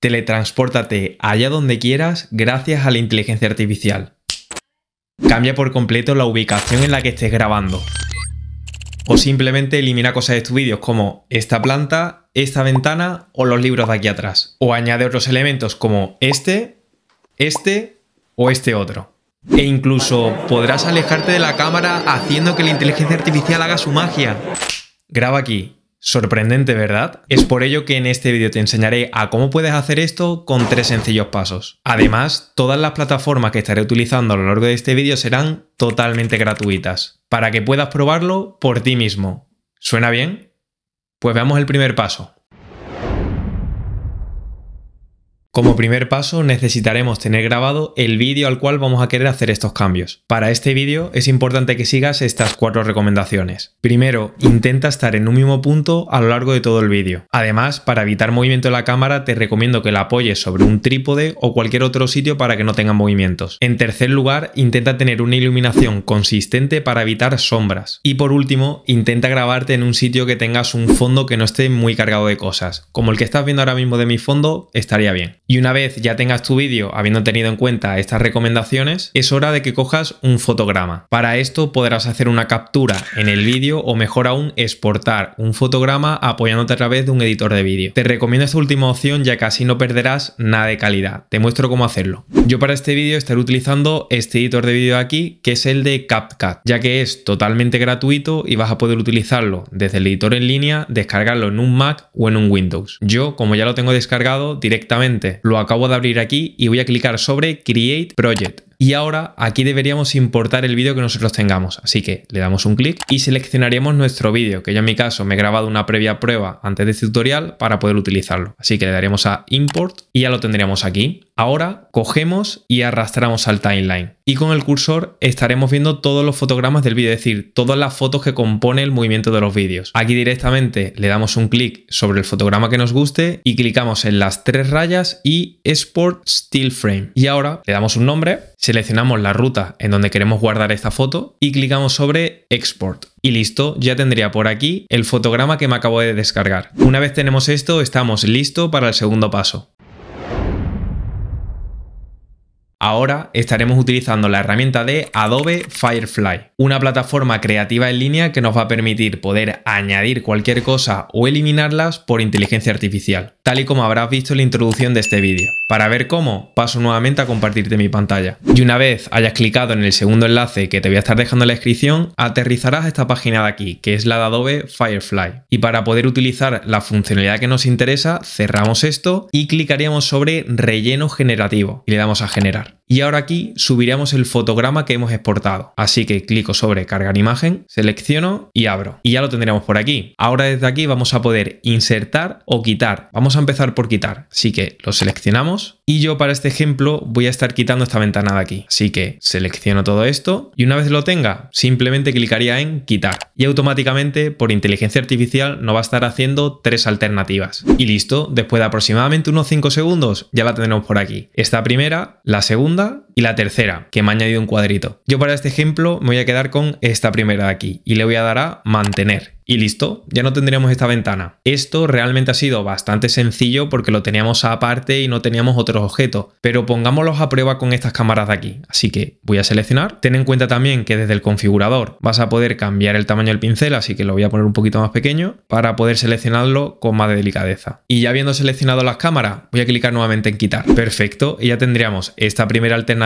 Teletranspórtate allá donde quieras gracias a la inteligencia artificial. Cambia por completo la ubicación en la que estés grabando. O simplemente elimina cosas de tus vídeos como esta planta, esta ventana o los libros de aquí atrás. O añade otros elementos como este, este o este otro. E incluso podrás alejarte de la cámara haciendo que la inteligencia artificial haga su magia. Graba aquí, Sorprendente, ¿verdad? Es por ello que en este vídeo te enseñaré a cómo puedes hacer esto con tres sencillos pasos. Además, todas las plataformas que estaré utilizando a lo largo de este vídeo serán totalmente gratuitas, para que puedas probarlo por ti mismo. ¿Suena bien? Pues veamos el primer paso. Como primer paso necesitaremos tener grabado el vídeo al cual vamos a querer hacer estos cambios. Para este vídeo es importante que sigas estas cuatro recomendaciones. Primero, intenta estar en un mismo punto a lo largo de todo el vídeo. Además, para evitar movimiento de la cámara te recomiendo que la apoyes sobre un trípode o cualquier otro sitio para que no tenga movimientos. En tercer lugar, intenta tener una iluminación consistente para evitar sombras. Y por último, intenta grabarte en un sitio que tengas un fondo que no esté muy cargado de cosas. Como el que estás viendo ahora mismo de mi fondo, estaría bien. Y una vez ya tengas tu vídeo habiendo tenido en cuenta estas recomendaciones, es hora de que cojas un fotograma. Para esto podrás hacer una captura en el vídeo o mejor aún exportar un fotograma apoyándote a través de un editor de vídeo. Te recomiendo esta última opción ya que así no perderás nada de calidad. Te muestro cómo hacerlo. Yo para este vídeo estaré utilizando este editor de vídeo aquí que es el de CapCut, ya que es totalmente gratuito y vas a poder utilizarlo desde el editor en línea, descargarlo en un Mac o en un Windows. Yo como ya lo tengo descargado directamente lo acabo de abrir aquí y voy a clicar sobre Create Project. Y ahora aquí deberíamos importar el vídeo que nosotros tengamos. Así que le damos un clic y seleccionaríamos nuestro vídeo, que yo en mi caso me he grabado una previa prueba antes de este tutorial para poder utilizarlo. Así que le daríamos a Import y ya lo tendríamos aquí. Ahora cogemos y arrastramos al timeline. Y con el cursor estaremos viendo todos los fotogramas del vídeo, es decir, todas las fotos que compone el movimiento de los vídeos. Aquí directamente le damos un clic sobre el fotograma que nos guste y clicamos en las tres rayas y Export Still Frame. Y ahora le damos un nombre, seleccionamos la ruta en donde queremos guardar esta foto y clicamos sobre Export. Y listo, ya tendría por aquí el fotograma que me acabo de descargar. Una vez tenemos esto, estamos listos para el segundo paso. Ahora estaremos utilizando la herramienta de Adobe Firefly, una plataforma creativa en línea que nos va a permitir poder añadir cualquier cosa o eliminarlas por inteligencia artificial, tal y como habrás visto en la introducción de este vídeo. Para ver cómo, paso nuevamente a compartirte mi pantalla. Y una vez hayas clicado en el segundo enlace que te voy a estar dejando en la descripción, aterrizarás a esta página de aquí, que es la de Adobe Firefly. Y para poder utilizar la funcionalidad que nos interesa, cerramos esto y clicaríamos sobre relleno generativo y le damos a generar. Y ahora aquí subiremos el fotograma que hemos exportado. Así que clico sobre cargar imagen, selecciono y abro. Y ya lo tendríamos por aquí. Ahora desde aquí vamos a poder insertar o quitar. Vamos a empezar por quitar. Así que lo seleccionamos y yo para este ejemplo voy a estar quitando esta ventana de aquí. Así que selecciono todo esto y una vez lo tenga, simplemente clicaría en quitar. Y automáticamente, por inteligencia artificial, nos va a estar haciendo tres alternativas. Y listo, después de aproximadamente unos 5 segundos, ya la tenemos por aquí. Esta primera, la segunda y la tercera, que me ha añadido un cuadrito. Yo para este ejemplo me voy a quedar con esta primera de aquí y le voy a dar a mantener y listo, ya no tendríamos esta ventana. Esto realmente ha sido bastante sencillo porque lo teníamos aparte y no teníamos otros objetos, pero pongámoslos a prueba con estas cámaras de aquí. Así que voy a seleccionar. Ten en cuenta también que desde el configurador vas a poder cambiar el tamaño del pincel, así que lo voy a poner un poquito más pequeño para poder seleccionarlo con más delicadeza. Y ya habiendo seleccionado las cámaras, voy a clicar nuevamente en quitar. Perfecto, y ya tendríamos esta primera alternativa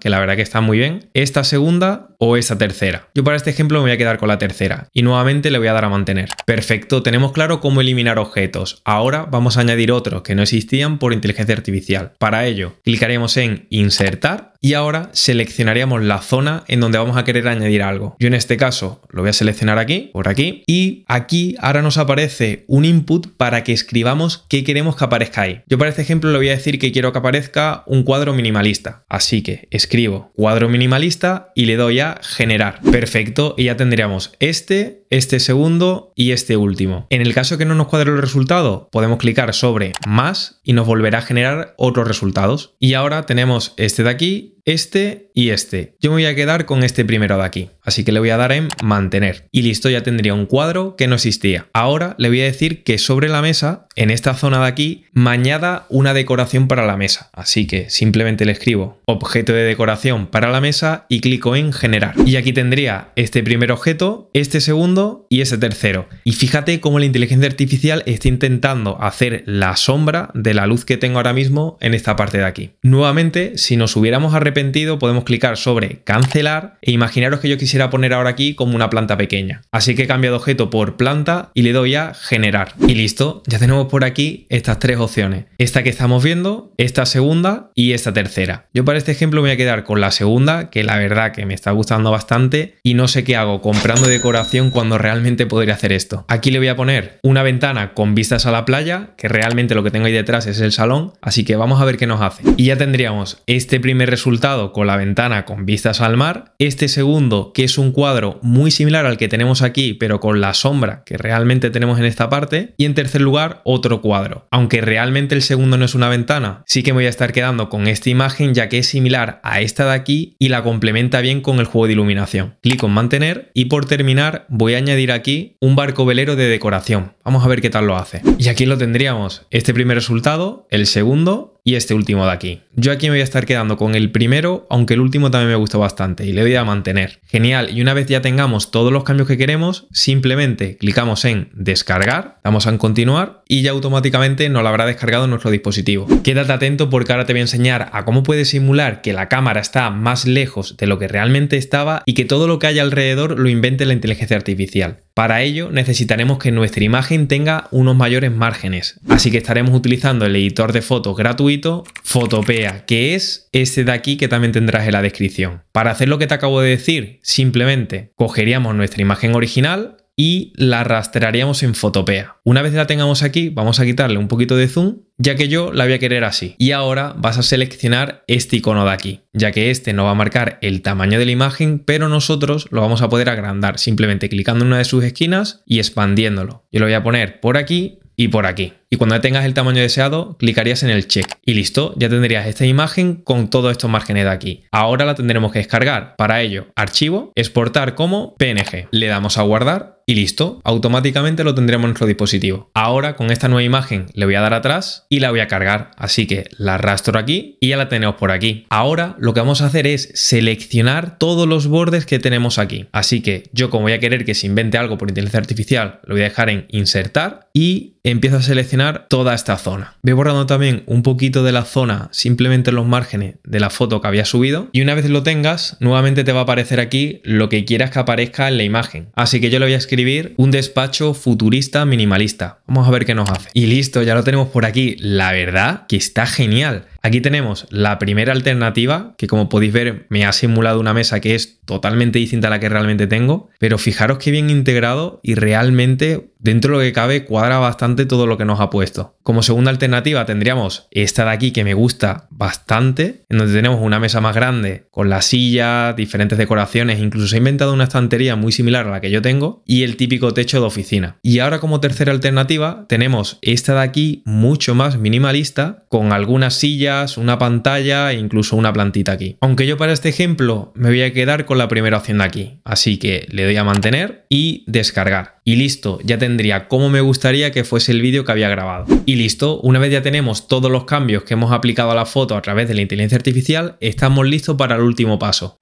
que la verdad que está muy bien, esta segunda o esta tercera. Yo para este ejemplo me voy a quedar con la tercera y nuevamente le voy a dar a mantener. Perfecto, tenemos claro cómo eliminar objetos. Ahora vamos a añadir otros que no existían por inteligencia artificial. Para ello, clicaremos en insertar y ahora seleccionaríamos la zona en donde vamos a querer añadir algo. Yo en este caso lo voy a seleccionar aquí, por aquí, y aquí ahora nos aparece un input para que escribamos qué queremos que aparezca ahí. Yo para este ejemplo le voy a decir que quiero que aparezca un cuadro minimalista, así que escribo cuadro minimalista y le doy a generar. Perfecto, y ya tendríamos este, este segundo y este último. En el caso que no nos cuadre el resultado, podemos clicar sobre más y nos volverá a generar otros resultados. Y ahora tenemos este de aquí, este y este. Yo me voy a quedar con este primero de aquí. Así que le voy a dar en mantener. Y listo, ya tendría un cuadro que no existía. Ahora le voy a decir que sobre la mesa, en esta zona de aquí, mañada una decoración para la mesa. Así que simplemente le escribo objeto de decoración para la mesa y clico en generar. Y aquí tendría este primer objeto, este segundo y ese tercero. Y fíjate cómo la inteligencia artificial está intentando hacer la sombra de la luz que tengo ahora mismo en esta parte de aquí. Nuevamente, si nos hubiéramos arrepentido, podemos clicar sobre cancelar e imaginaros que yo quisiera a poner ahora aquí como una planta pequeña. Así que he cambiado objeto por planta y le doy a generar. Y listo, ya tenemos por aquí estas tres opciones. Esta que estamos viendo, esta segunda y esta tercera. Yo para este ejemplo voy a quedar con la segunda, que la verdad que me está gustando bastante y no sé qué hago comprando decoración cuando realmente podría hacer esto. Aquí le voy a poner una ventana con vistas a la playa, que realmente lo que tengo ahí detrás es el salón, así que vamos a ver qué nos hace. Y ya tendríamos este primer resultado con la ventana con vistas al mar, este segundo que es un cuadro muy similar al que tenemos aquí, pero con la sombra que realmente tenemos en esta parte. Y en tercer lugar, otro cuadro. Aunque realmente el segundo no es una ventana, sí que voy a estar quedando con esta imagen ya que es similar a esta de aquí y la complementa bien con el juego de iluminación. clic en mantener y por terminar voy a añadir aquí un barco velero de decoración. Vamos a ver qué tal lo hace. Y aquí lo tendríamos, este primer resultado, el segundo y este último de aquí. Yo aquí me voy a estar quedando con el primero, aunque el último también me gustó bastante y le voy a mantener. Genial, y una vez ya tengamos todos los cambios que queremos, simplemente clicamos en descargar, damos en continuar y ya automáticamente nos lo habrá descargado en nuestro dispositivo. Quédate atento porque ahora te voy a enseñar a cómo puedes simular que la cámara está más lejos de lo que realmente estaba y que todo lo que hay alrededor lo invente la inteligencia artificial. Para ello necesitaremos que nuestra imagen tenga unos mayores márgenes, así que estaremos utilizando el editor de fotos gratuito Fotopea, que es este de aquí que también tendrás en la descripción. Para hacer lo que te acabo de decir, simplemente cogeríamos nuestra imagen original y la rastrearíamos en Fotopea. Una vez la tengamos aquí, vamos a quitarle un poquito de zoom, ya que yo la voy a querer así. Y ahora vas a seleccionar este icono de aquí, ya que este no va a marcar el tamaño de la imagen, pero nosotros lo vamos a poder agrandar simplemente clicando en una de sus esquinas y expandiéndolo. Yo lo voy a poner por aquí y por aquí y cuando ya tengas el tamaño deseado, clicarías en el check y listo, ya tendrías esta imagen con todos estos márgenes de aquí. Ahora la tendremos que descargar. Para ello, archivo, exportar como PNG. Le damos a guardar y listo, automáticamente lo tendremos en nuestro dispositivo. Ahora con esta nueva imagen le voy a dar atrás y la voy a cargar, así que la arrastro aquí y ya la tenemos por aquí. Ahora lo que vamos a hacer es seleccionar todos los bordes que tenemos aquí, así que yo como voy a querer que se invente algo por inteligencia artificial, lo voy a dejar en insertar y empiezo a seleccionar toda esta zona. Voy borrando también un poquito de la zona simplemente los márgenes de la foto que había subido y una vez lo tengas nuevamente te va a aparecer aquí lo que quieras que aparezca en la imagen. Así que yo le voy a escribir un despacho futurista minimalista. Vamos a ver qué nos hace. Y listo, ya lo tenemos por aquí. La verdad que está genial. Aquí tenemos la primera alternativa, que como podéis ver me ha simulado una mesa que es totalmente distinta a la que realmente tengo, pero fijaros qué bien integrado y realmente dentro de lo que cabe cuadra bastante todo lo que nos ha puesto. Como segunda alternativa tendríamos esta de aquí que me gusta bastante, en donde tenemos una mesa más grande con la silla, diferentes decoraciones, incluso se ha inventado una estantería muy similar a la que yo tengo y el típico techo de oficina. Y ahora como tercera alternativa tenemos esta de aquí mucho más minimalista con algunas sillas una pantalla e incluso una plantita aquí. Aunque yo para este ejemplo me voy a quedar con la primera opción de aquí, así que le doy a mantener y descargar. Y listo, ya tendría como me gustaría que fuese el vídeo que había grabado. Y listo, una vez ya tenemos todos los cambios que hemos aplicado a la foto a través de la inteligencia artificial, estamos listos para el último paso.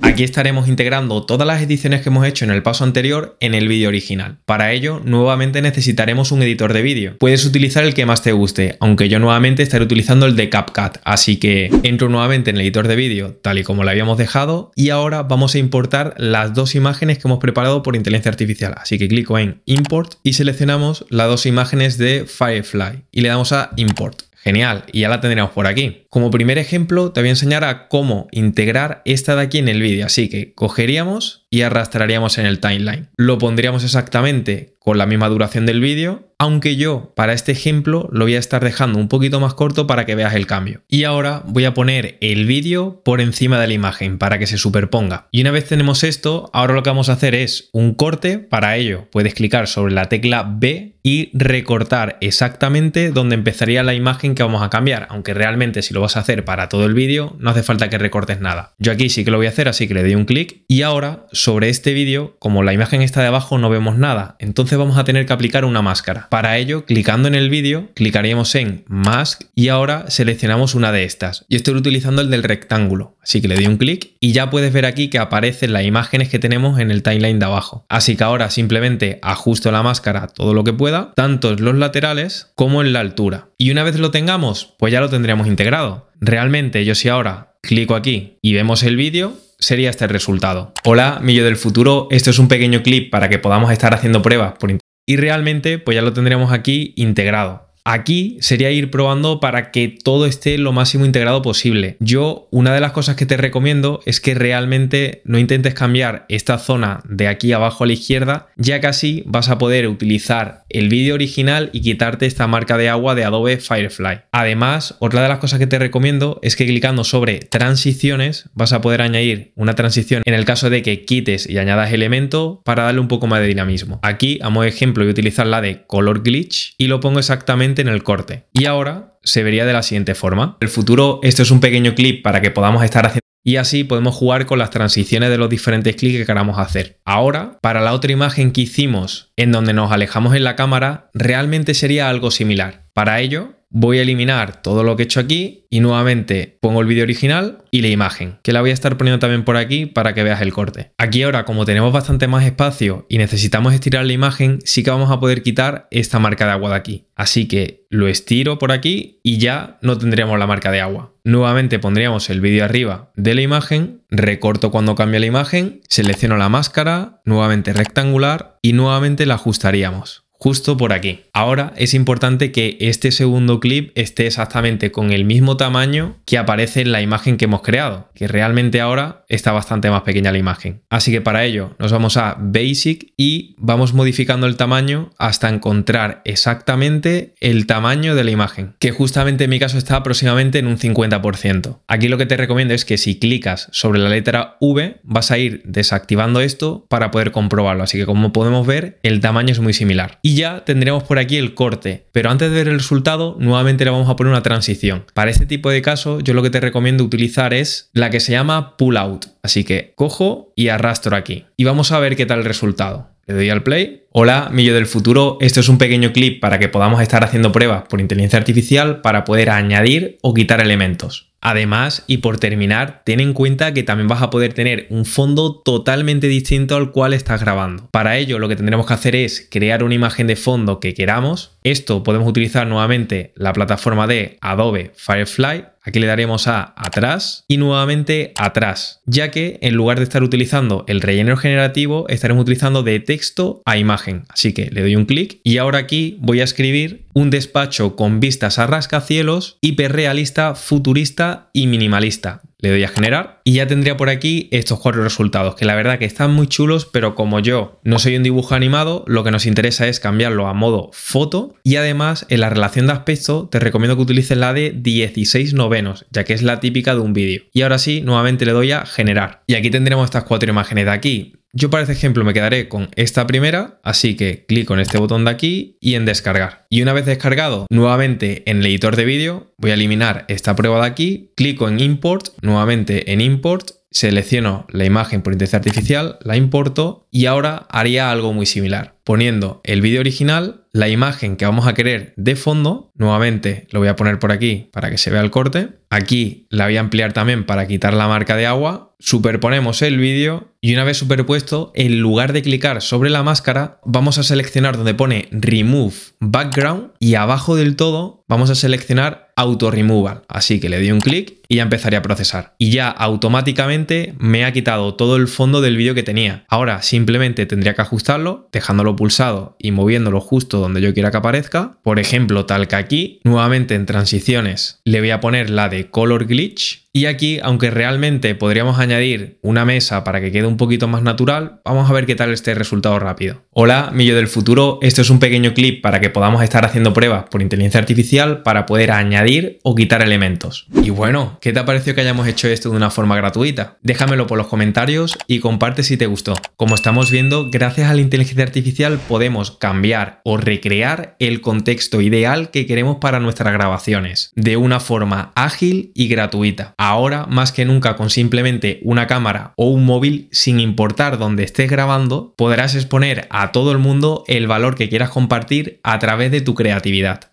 Aquí estaremos integrando todas las ediciones que hemos hecho en el paso anterior en el vídeo original. Para ello, nuevamente necesitaremos un editor de vídeo. Puedes utilizar el que más te guste, aunque yo nuevamente estaré utilizando el de CapCut, así que entro nuevamente en el editor de vídeo tal y como lo habíamos dejado y ahora vamos a importar las dos imágenes que hemos preparado por inteligencia artificial. Así que clico en Import y seleccionamos las dos imágenes de Firefly y le damos a Import. Genial, y ya la tendremos por aquí. Como primer ejemplo, te voy a enseñar a cómo integrar esta de aquí en el vídeo. Así que cogeríamos y arrastraríamos en el timeline. Lo pondríamos exactamente con la misma duración del vídeo, aunque yo para este ejemplo lo voy a estar dejando un poquito más corto para que veas el cambio. Y ahora voy a poner el vídeo por encima de la imagen para que se superponga. Y una vez tenemos esto, ahora lo que vamos a hacer es un corte. Para ello puedes clicar sobre la tecla B y recortar exactamente donde empezaría la imagen que vamos a cambiar, aunque realmente si lo lo vas a hacer para todo el vídeo, no hace falta que recortes nada. Yo aquí sí que lo voy a hacer, así que le doy un clic. Y ahora, sobre este vídeo, como la imagen está de abajo, no vemos nada. Entonces vamos a tener que aplicar una máscara. Para ello, clicando en el vídeo, clicaríamos en Mask y ahora seleccionamos una de estas. Yo estoy utilizando el del rectángulo, así que le doy un clic y ya puedes ver aquí que aparecen las imágenes que tenemos en el timeline de abajo. Así que ahora simplemente ajusto la máscara todo lo que pueda, tanto en los laterales como en la altura. Y una vez lo tengamos, pues ya lo tendríamos integrado. Realmente yo si ahora clico aquí y vemos el vídeo, sería este el resultado. Hola, millo del futuro, esto es un pequeño clip para que podamos estar haciendo pruebas por y realmente pues ya lo tendríamos aquí integrado. Aquí sería ir probando para que todo esté lo máximo integrado posible. Yo una de las cosas que te recomiendo es que realmente no intentes cambiar esta zona de aquí abajo a la izquierda, ya que así vas a poder utilizar el vídeo original y quitarte esta marca de agua de Adobe Firefly. Además, otra de las cosas que te recomiendo es que clicando sobre transiciones vas a poder añadir una transición en el caso de que quites y añadas elemento para darle un poco más de dinamismo. Aquí, a modo ejemplo, voy a utilizar la de color glitch y lo pongo exactamente en el corte. Y ahora se vería de la siguiente forma. el futuro, esto es un pequeño clip para que podamos estar haciendo y así podemos jugar con las transiciones de los diferentes clics que queramos hacer. Ahora, para la otra imagen que hicimos en donde nos alejamos en la cámara, realmente sería algo similar. Para ello, voy a eliminar todo lo que he hecho aquí y nuevamente pongo el vídeo original y la imagen, que la voy a estar poniendo también por aquí para que veas el corte. Aquí ahora, como tenemos bastante más espacio y necesitamos estirar la imagen, sí que vamos a poder quitar esta marca de agua de aquí. Así que lo estiro por aquí y ya no tendríamos la marca de agua. Nuevamente pondríamos el vídeo arriba de la imagen, recorto cuando cambia la imagen, selecciono la máscara, nuevamente rectangular y nuevamente la ajustaríamos justo por aquí. Ahora es importante que este segundo clip esté exactamente con el mismo tamaño que aparece en la imagen que hemos creado, que realmente ahora está bastante más pequeña la imagen. Así que para ello nos vamos a Basic y vamos modificando el tamaño hasta encontrar exactamente el tamaño de la imagen, que justamente en mi caso está aproximadamente en un 50%. Aquí lo que te recomiendo es que si clicas sobre la letra V vas a ir desactivando esto para poder comprobarlo. Así que como podemos ver, el tamaño es muy similar y ya tendremos por aquí el corte. Pero antes de ver el resultado, nuevamente le vamos a poner una transición. Para este tipo de casos, yo lo que te recomiendo utilizar es la que se llama pull out. Así que cojo y arrastro aquí. Y vamos a ver qué tal el resultado. Le doy al play. Hola, millo del futuro. Esto es un pequeño clip para que podamos estar haciendo pruebas por inteligencia artificial para poder añadir o quitar elementos. Además, y por terminar, ten en cuenta que también vas a poder tener un fondo totalmente distinto al cual estás grabando. Para ello, lo que tendremos que hacer es crear una imagen de fondo que queramos. Esto podemos utilizar nuevamente la plataforma de Adobe Firefly. Aquí le daremos a atrás y nuevamente atrás, ya que en lugar de estar utilizando el relleno generativo, estaremos utilizando de texto a imagen. Así que le doy un clic y ahora aquí voy a escribir un despacho con vistas a rascacielos, hiperrealista, futurista y minimalista. Le doy a generar y ya tendría por aquí estos cuatro resultados, que la verdad que están muy chulos, pero como yo no soy un dibujo animado, lo que nos interesa es cambiarlo a modo foto y además en la relación de aspecto te recomiendo que utilices la de 16 novenos, ya que es la típica de un vídeo. Y ahora sí, nuevamente le doy a generar. Y aquí tendremos estas cuatro imágenes de aquí. Yo para este ejemplo me quedaré con esta primera, así que clico en este botón de aquí y en descargar. Y una vez descargado, nuevamente en el editor de vídeo, voy a eliminar esta prueba de aquí, clico en import, nuevamente en import, selecciono la imagen por inteligencia artificial, la importo y ahora haría algo muy similar poniendo el vídeo original, la imagen que vamos a querer de fondo, nuevamente lo voy a poner por aquí para que se vea el corte, aquí la voy a ampliar también para quitar la marca de agua, superponemos el vídeo y una vez superpuesto, en lugar de clicar sobre la máscara, vamos a seleccionar donde pone Remove Background y abajo del todo vamos a seleccionar Auto Removal, así que le doy un clic y ya empezaré a procesar. Y ya automáticamente me ha quitado todo el fondo del vídeo que tenía. Ahora simplemente tendría que ajustarlo dejándolo pulsado y moviéndolo justo donde yo quiera que aparezca. Por ejemplo, tal que aquí, nuevamente en transiciones, le voy a poner la de color glitch y aquí, aunque realmente podríamos añadir una mesa para que quede un poquito más natural, vamos a ver qué tal este resultado rápido. Hola, Millo del futuro, esto es un pequeño clip para que podamos estar haciendo pruebas por inteligencia artificial para poder añadir o quitar elementos. Y bueno, ¿qué te ha parecido que hayamos hecho esto de una forma gratuita? Déjamelo por los comentarios y comparte si te gustó. Como estamos viendo, gracias a la inteligencia artificial podemos cambiar o recrear el contexto ideal que queremos para nuestras grabaciones de una forma ágil y gratuita. Ahora, más que nunca, con simplemente una cámara o un móvil, sin importar dónde estés grabando, podrás exponer a todo el mundo el valor que quieras compartir a través de tu creatividad.